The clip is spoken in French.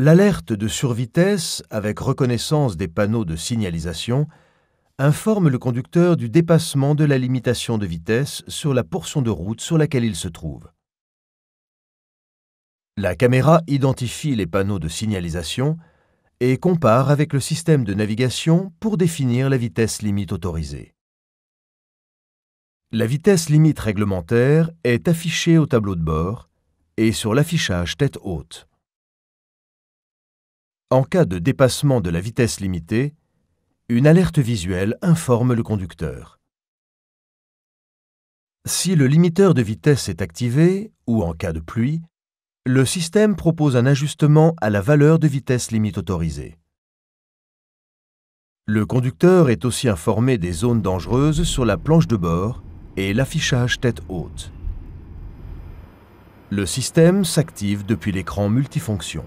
L'alerte de survitesse, avec reconnaissance des panneaux de signalisation, informe le conducteur du dépassement de la limitation de vitesse sur la portion de route sur laquelle il se trouve. La caméra identifie les panneaux de signalisation et compare avec le système de navigation pour définir la vitesse limite autorisée. La vitesse limite réglementaire est affichée au tableau de bord et sur l'affichage tête haute. En cas de dépassement de la vitesse limitée, une alerte visuelle informe le conducteur. Si le limiteur de vitesse est activé, ou en cas de pluie, le système propose un ajustement à la valeur de vitesse limite autorisée. Le conducteur est aussi informé des zones dangereuses sur la planche de bord et l'affichage tête haute. Le système s'active depuis l'écran multifonction.